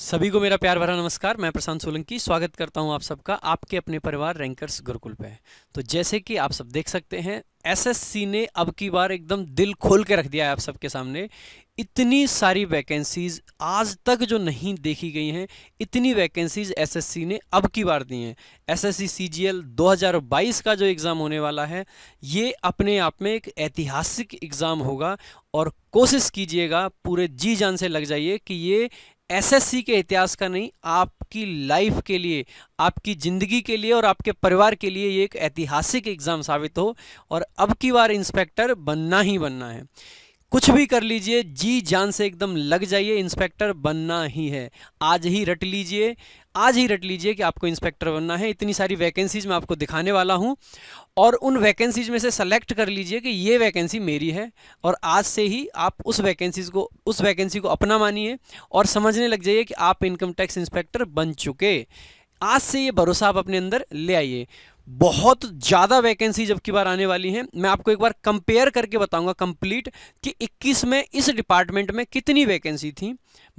सभी को मेरा प्यार भरा नमस्कार मैं प्रशांत सोलंकी स्वागत करता हूं आप सबका आपके अपने परिवार रैंकर्स गुरुकुल पे तो जैसे कि आप सब देख सकते हैं एसएससी ने अब की बार एकदम दिल खोल के रख दिया है आप सबके सामने इतनी सारी वैकेंसीज आज तक जो नहीं देखी गई हैं इतनी वैकेंसीज एसएससी ने अब की बार दी हैं एसएससी सीजीएल 2022 का जो एग्ज़ाम होने वाला है ये अपने आप में एक ऐतिहासिक एग्ज़ाम होगा और कोशिश कीजिएगा पूरे जी जान से लग जाइए कि ये एसएससी के इतिहास का नहीं आपकी लाइफ के लिए आपकी ज़िंदगी के लिए और आपके परिवार के लिए ये एक ऐतिहासिक एग्ज़ाम साबित हो और अब की बार इंस्पेक्टर बनना ही बनना है कुछ भी कर लीजिए जी जान से एकदम लग जाइए इंस्पेक्टर बनना ही है आज ही रट लीजिए आज ही रट लीजिए कि आपको इंस्पेक्टर बनना है इतनी सारी वैकेंसीज मैं आपको दिखाने वाला हूँ और उन वैकेंसीज में से सेलेक्ट कर लीजिए कि ये वैकेंसी मेरी है और आज से ही आप उस वैकेंसीज को उस वैकेंसी को अपना मानिए और समझने लग जाइए कि आप इनकम टैक्स इंस्पेक्टर बन चुके आज से ये भरोसा आप अपने अंदर ले आइए बहुत ज़्यादा वैकेंसी जबकि बार आने वाली हैं मैं आपको एक बार कंपेयर करके बताऊंगा कंप्लीट कि 21 में इस डिपार्टमेंट में कितनी वैकेंसी थी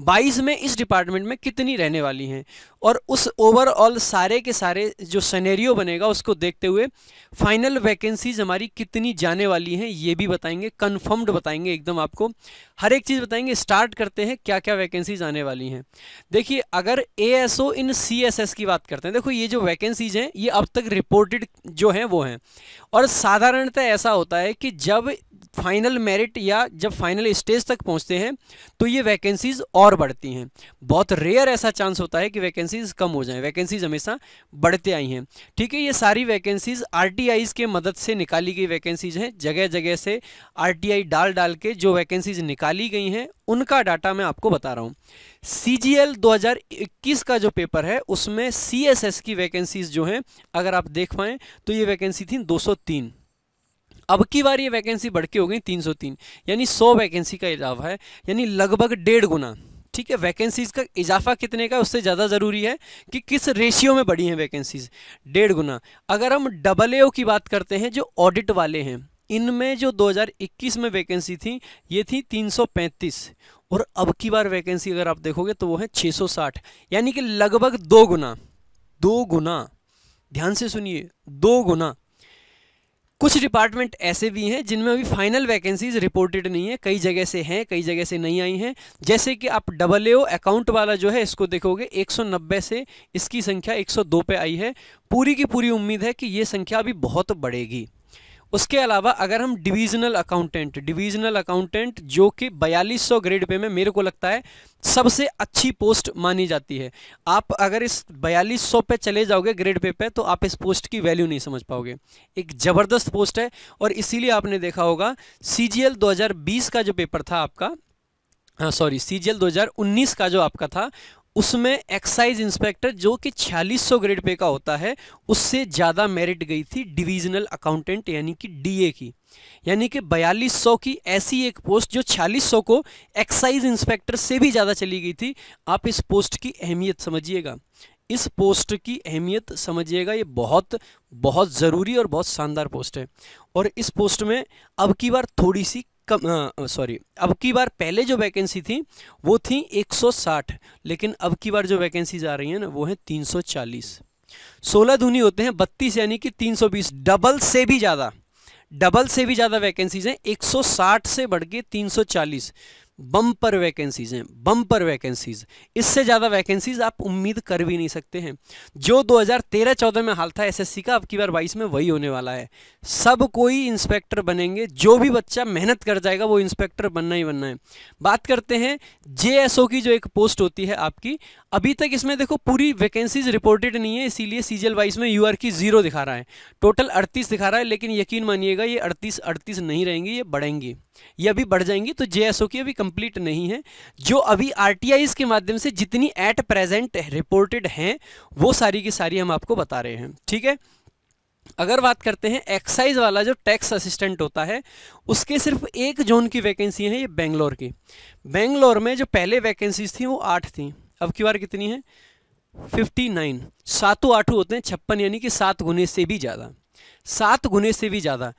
बाईस में इस डिपार्टमेंट में कितनी रहने वाली हैं और उस ओवरऑल सारे के सारे जो सनेरियो बनेगा उसको देखते हुए फाइनल वैकेंसीज हमारी कितनी जाने वाली हैं ये भी बताएंगे कन्फर्म्ड बताएंगे एकदम आपको हर एक चीज़ बताएंगे स्टार्ट करते हैं क्या क्या वैकेंसीज आने वाली हैं देखिए अगर ए इन सी की बात करते हैं देखो ये जो वैकेंसीज हैं ये अब तक रिपोर्टेड जो हैं वो हैं और साधारणतः ऐसा होता है कि जब फाइनल मेरिट या जब फाइनल स्टेज तक पहुंचते हैं तो ये वैकेंसीज़ और बढ़ती हैं बहुत रेयर ऐसा चांस होता है कि वैकेंसीज़ कम हो जाएं वैकेंसीज़ हमेशा बढ़ते आई हैं ठीक है ये सारी वैकेंसीज़ आर के मदद से निकाली गई वैकेंसीज़ हैं जगह जगह से आर डाल डाल के जो वैकेंसीज़ निकाली गई हैं उनका डाटा मैं आपको बता रहा हूँ सी जी एल का जो पेपर है उसमें सी की वैकेंसीज़ जो हैं अगर आप देख पाएँ तो ये वैकेंसी थी दो अब की बार ये वैकेंसी बढ़ के हो गई 303 यानी 100 वैकेंसी का इजाफा है यानी लगभग डेढ़ गुना ठीक है वैकेंसीज़ का इजाफा कितने का उससे ज़्यादा ज़रूरी है कि किस रेशियो में बढ़ी हैं वैकेंसीज़ डेढ़ गुना अगर हम डबल ए की बात करते हैं जो ऑडिट वाले हैं इनमें जो 2021 में वैकेंसी थी ये थी 335 और अब की बार वैकेंसी अगर आप देखोगे तो वो है 660 यानी कि लगभग दो गुना दो गुना ध्यान से सुनिए दो गुना कुछ डिपार्टमेंट ऐसे भी हैं जिनमें अभी फाइनल वैकेंसीज रिपोर्टेड नहीं है कई जगह से हैं कई जगह से नहीं आई हैं जैसे कि आप डबल ए अकाउंट वाला जो है इसको देखोगे 190 से इसकी संख्या 102 पे आई है पूरी की पूरी उम्मीद है कि ये संख्या अभी बहुत बढ़ेगी उसके अलावा अगर हम डिवीजनल अकाउंटेंट डिवीजनल अकाउंटेंट जो कि 4200 ग्रेड पे में मेरे को लगता है सबसे अच्छी पोस्ट मानी जाती है आप अगर इस 4200 पे चले जाओगे ग्रेड पे पे तो आप इस पोस्ट की वैल्यू नहीं समझ पाओगे एक ज़बरदस्त पोस्ट है और इसीलिए आपने देखा होगा सी जी का जो पेपर था आपका हाँ सॉरी सी जी का जो आपका था उसमें एक्साइज इंस्पेक्टर जो कि 4600 ग्रेड पे का होता है उससे ज़्यादा मेरिट गई थी डिवीजनल अकाउंटेंट यानी कि डीए की यानी कि 4200 की ऐसी एक पोस्ट जो 4600 को एक्साइज इंस्पेक्टर से भी ज़्यादा चली गई थी आप इस पोस्ट की अहमियत समझिएगा इस पोस्ट की अहमियत समझिएगा ये बहुत बहुत ज़रूरी और बहुत शानदार पोस्ट है और इस पोस्ट में अब की बार थोड़ी सी कम सॉरी अब की बार पहले जो वैकेंसी थी वो थी 160 लेकिन अब की बार जो वैकेंसी आ रही है ना वो है 340 सोलह धुनी होते हैं बत्तीस यानी कि 320 डबल से भी ज़्यादा डबल से भी ज़्यादा वैकेंसीज हैं 160 से बढ़ के तीन बम्पर वैकेंसीज हैं बम्पर वैकेंसीज इससे ज़्यादा वैकेंसीज आप उम्मीद कर भी नहीं सकते हैं जो 2013-14 में हाल था एसएससी का अब की बार 22 में वही होने वाला है सब कोई इंस्पेक्टर बनेंगे जो भी बच्चा मेहनत कर जाएगा वो इंस्पेक्टर बनना ही बनना है बात करते हैं जे की जो एक पोस्ट होती है आपकी अभी तक इसमें देखो पूरी वैकेंसीज रिपोर्टेड नहीं है इसीलिए सीजल वाइज में यू की जीरो दिखा रहा है टोटल अड़तीस दिखा रहा है लेकिन यकीन मानिएगा ये अड़तीस अड़तीस नहीं रहेंगी ये बढ़ेंगी ये अभी बढ़ जाएंगी तो जे की अभी कंप्लीट नहीं है जो अभी आर के माध्यम से जितनी एट प्रेजेंट रिपोर्टेड हैं वो सारी की सारी हम आपको बता रहे हैं ठीक है अगर बात करते हैं एक्साइज वाला जो टैक्स असिस्टेंट होता है उसके सिर्फ एक जोन की वैकेंसी है ये बेंगलोर की बेंगलोर में जो पहले वैकेंसीज थी वो आठ थी अब की बार कितनी है फिफ्टी नाइन सातों आठों होते हैं छप्पन यानी कि सात गुने से भी ज़्यादा सात गुने से भी ज़्यादा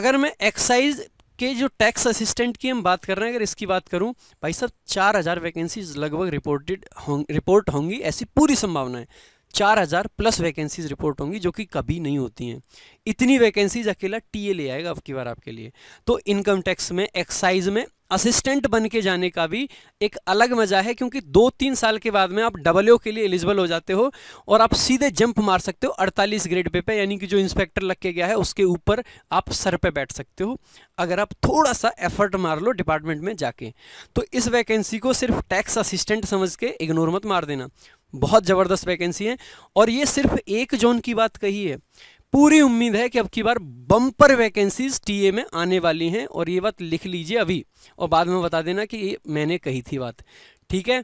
अगर मैं एक्साइज के जो टैक्स असिस्टेंट की हम बात कर रहे हैं अगर इसकी बात करूं भाई साहब चार हज़ार वैकेंसीज लगभग रिपोर्टेड हों रिपोर्ट होंगी ऐसी पूरी संभावना है चार हज़ार प्लस वैकेंसीज रिपोर्ट होंगी जो कि कभी नहीं होती हैं इतनी वैकेंसीज अकेला टीए ले आएगा अब की बार आपके लिए तो इनकम टैक्स में एक्साइज में असिस्टेंट बन के जाने का भी एक अलग मज़ा है क्योंकि दो तीन साल के बाद में आप डबल के लिए एलिजिबल हो जाते हो और आप सीधे जंप मार सकते हो 48 ग्रेड पे पे यानी कि जो इंस्पेक्टर लग के गया है उसके ऊपर आप सर पे बैठ सकते हो अगर आप थोड़ा सा एफर्ट मार लो डिपार्टमेंट में जाके तो इस वैकेंसी को सिर्फ टैक्स असिस्टेंट समझ के इग्नोर मत मार देना बहुत ज़बरदस्त वैकेंसी है और ये सिर्फ एक जोन की बात कही है पूरी उम्मीद है कि अब की बार बम्पर वैकेंसीज टीए में आने वाली हैं और ये बात लिख लीजिए अभी और बाद में बता देना कि ये मैंने कही थी बात ठीक है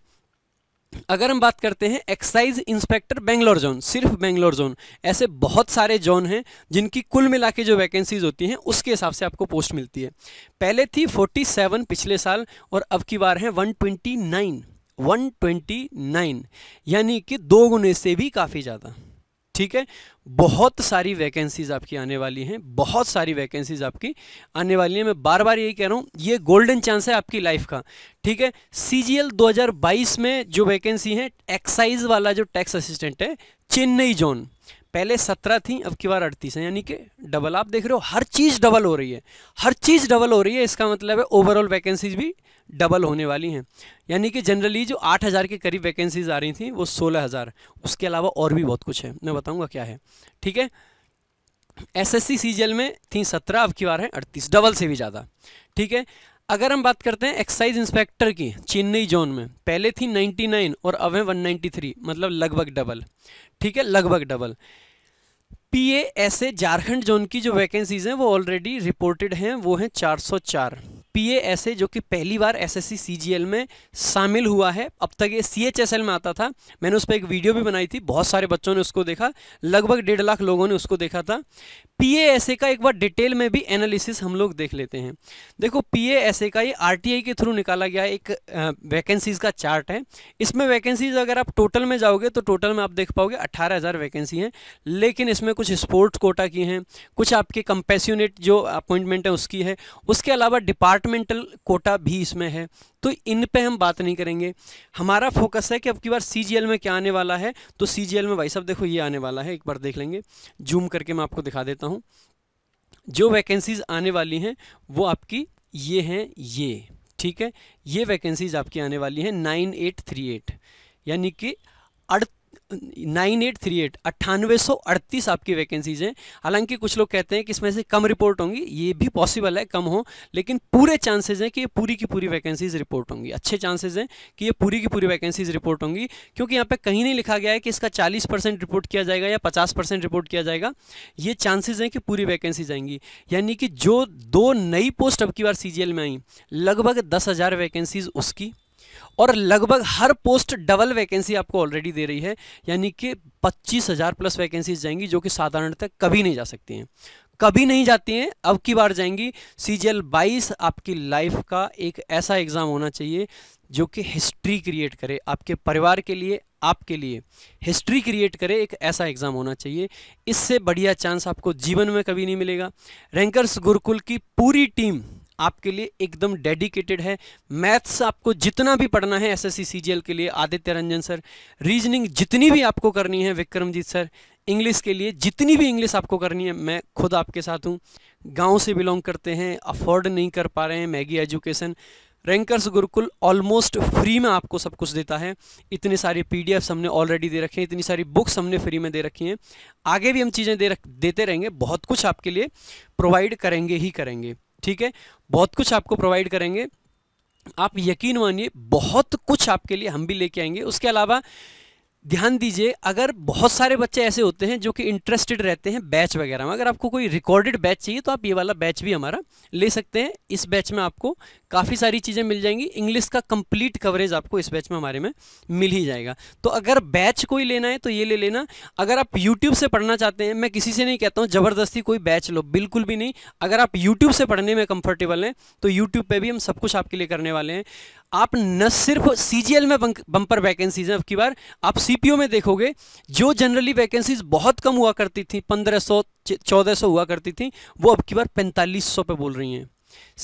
अगर हम बात करते हैं एक्साइज इंस्पेक्टर बेंगलोर जोन सिर्फ बेंगलोर जोन ऐसे बहुत सारे जोन हैं जिनकी कुल मिला के जो वैकेंसीज होती हैं उसके हिसाब से आपको पोस्ट मिलती है पहले थी 47 पिछले साल और अब की बार है 129 129 यानी कि दो गुने से भी काफ़ी ज़्यादा ठीक है बहुत सारी वैकेंसीज आपकी आने वाली हैं बहुत सारी वैकेंसीज आपकी आने वाली हैं मैं बार बार यही कह रहा हूँ ये गोल्डन चांस है आपकी लाइफ का ठीक है सी जी एल दो हज़ार बाईस में जो वैकेंसी है एक्साइज वाला जो टैक्स असिस्टेंट है चेन्नई जोन पहले सत्रह थी अब की बार अड़तीस है यानी कि डबल आप देख रहे हो हर चीज़ डबल हो रही है हर चीज़ डबल हो रही है इसका मतलब है ओवरऑल वैकेंसीज भी डबल होने वाली हैं यानी कि जनरली जो आठ हज़ार के करीब वैकेंसीज़ आ रही थी वो सोलह हज़ार उसके अलावा और भी बहुत कुछ है मैं बताऊँगा क्या है ठीक है एस एस सी में थी सत्रह अब की बार है अड़तीस डबल से भी ज़्यादा ठीक है अगर हम बात करते हैं एक्साइज इंस्पेक्टर की चेन्नई जोन में पहले थी नाइन और अब है थ्री मतलब लगभग डबल ठीक है लगभग double P A Jharkhand zone की जो वैकेंसीज़ हैं वो ऑलरेडी रिपोर्टेड हैं वो हैं 404 पीए ऐसे जो कि पहली बार एसएससी सीजीएल में शामिल हुआ है अब तक ये सीएचएसएल में आता था मैंने उस पर एक वीडियो भी बनाई थी बहुत सारे बच्चों ने उसको देखा लगभग डेढ़ लाख लोगों ने उसको देखा था ए का एक बार डिटेल में भी एनालिसिस हम लोग देख लेते हैं देखो पी ए का ये आर के थ्रू निकाला गया एक वैकेंसीज़ का चार्ट है इसमें वैकेंसीज अगर आप टोटल में जाओगे तो टोटल में आप देख पाओगे अट्ठारह हज़ार वैकेंसी हैं लेकिन इसमें कुछ स्पोर्ट्स कोटा की हैं कुछ आपके कंपेस्यूनेट जो अपॉइंटमेंट है उसकी है उसके अलावा डिपार्टमेंट डिपार्टमेंटल कोटा भी इसमें है तो इन पे हम बात नहीं करेंगे हमारा फोकस है कि अब की बार सी में क्या आने वाला है तो सी में भाई साहब देखो ये आने वाला है एक बार देख लेंगे जूम करके मैं आपको दिखा देता हूँ जो वैकेंसीज आने वाली हैं वो आपकी ये हैं ये ठीक है ये वैकेंसीज आपकी आने वाली हैं नाइन यानी कि नाइन एट थ्री एट अट्ठानवे सौ अड़तीस आपकी वैकेंसीज हैं हालांकि कुछ लोग कहते हैं कि इसमें से कम रिपोर्ट होंगी ये भी पॉसिबल है कम हो लेकिन पूरे चांसेज हैं कि ये पूरी की पूरी वैकेंसीज रिपोर्ट होंगी अच्छे चांसेज हैं कि ये पूरी की पूरी वैकेंसीज रिपोर्ट होंगी क्योंकि यहाँ पर कहीं नहीं लिखा गया है कि इसका चालीस परसेंट रिपोर्ट किया जाएगा या पचास परसेंट रिपोर्ट किया जाएगा ये चांसेज हैं कि पूरी वैकेंसीज आएंगी यानी कि जो दो नई पोस्ट अब की बार सी में आई लगभग दस हज़ार वैकेंसीज उसकी और लगभग हर पोस्ट डबल वैकेंसी आपको ऑलरेडी दे रही है यानी कि पच्चीस हज़ार प्लस वैकेंसीज जाएंगी जो कि साधारणतः कभी नहीं जा सकती हैं कभी नहीं जाती हैं अब की बार जाएंगी सी जी एल बाईस आपकी लाइफ का एक ऐसा एग्ज़ाम होना चाहिए जो कि हिस्ट्री क्रिएट करे आपके परिवार के लिए आपके लिए हिस्ट्री क्रिएट करे एक ऐसा एग्ज़ाम होना चाहिए इससे बढ़िया चांस आपको जीवन में कभी नहीं मिलेगा रैंकर्स गुरुकुल की पूरी टीम आपके लिए एकदम डेडिकेटेड है मैथ्स आपको जितना भी पढ़ना है एसएससी सीजीएल के लिए आदित्य रंजन सर रीजनिंग जितनी भी आपको करनी है विक्रमजीत सर इंग्लिश के लिए जितनी भी इंग्लिश आपको करनी है मैं खुद आपके साथ हूँ गाँव से बिलोंग करते हैं अफोर्ड नहीं कर पा रहे हैं Maggi education rankers Gurukul almost free में आपको सब कुछ देता है इतने सारे एफ्स हमने ऑलरेडी दे रखे हैं इतनी सारी बुक्स हमने फ्री में दे रखी हैं आगे भी हम चीज़ें दे रख देते रहेंगे बहुत कुछ आपके लिए प्रोवाइड करेंगे ही करेंगे ठीक है बहुत कुछ आपको प्रोवाइड करेंगे आप यकीन मानिए बहुत कुछ आपके लिए हम भी लेके आएंगे उसके अलावा ध्यान दीजिए अगर बहुत सारे बच्चे ऐसे होते हैं जो कि इंटरेस्टेड रहते हैं बैच वगैरह में अगर आपको कोई रिकॉर्डेड बैच चाहिए तो आप ये वाला बैच भी हमारा ले सकते हैं इस बैच में आपको काफ़ी सारी चीज़ें मिल जाएंगी इंग्लिश का कंप्लीट कवरेज आपको इस बैच में हमारे में मिल ही जाएगा तो अगर बैच कोई लेना है तो ये ले लेना अगर आप यूट्यूब से पढ़ना चाहते हैं मैं किसी से नहीं कहता हूँ ज़बरदस्ती कोई बैच लो बिल्कुल भी नहीं अगर आप यूट्यूब से पढ़ने में कंफर्टेबल हैं तो यूट्यूब पर भी हम सब कुछ आपके लिए करने वाले हैं आप न सिर्फ सीजीएल में बंपर वैकेंसीज हैं अब की बार आप सीपीओ में देखोगे जो जनरली वैकेंसीज बहुत कम हुआ करती थी पंद्रह सौ चौदह सौ हुआ करती थी वो अब की बार पैंतालीस सौ पे बोल रही हैं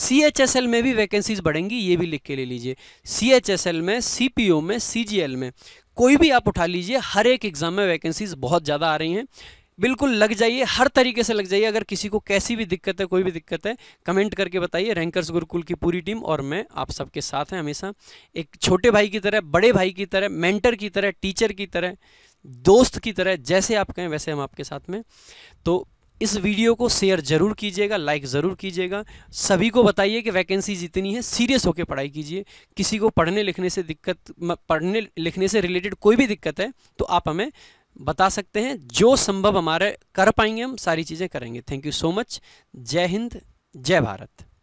सी एच एस एल में भी वैकेंसीज बढ़ेंगी ये भी लिख के ले लीजिए सी एच एस एल में सी पी ओ में सी जी एल में कोई भी आप उठा लीजिए हर एक एग्ज़ाम में वैकेंसीज बहुत ज़्यादा आ रही हैं बिल्कुल लग जाइए हर तरीके से लग जाइए अगर किसी को कैसी भी दिक्कत है कोई भी दिक्कत है कमेंट करके बताइए रैंकर्स गुरुकुल की पूरी टीम और मैं आप सबके साथ हैं हमेशा एक छोटे भाई की तरह बड़े भाई की तरह मेंटर की तरह टीचर की तरह दोस्त की तरह जैसे आप कहें वैसे हम आपके साथ में तो इस वीडियो को शेयर जरूर कीजिएगा लाइक ज़रूर कीजिएगा सभी को बताइए कि वैकेंसी जितनी है सीरियस होकर पढ़ाई कीजिए किसी को पढ़ने लिखने से दिक्कत पढ़ने लिखने से रिलेटेड कोई भी दिक्कत है तो आप हमें बता सकते हैं जो संभव हमारे कर पाएंगे हम सारी चीज़ें करेंगे थैंक यू सो मच जय हिंद जय भारत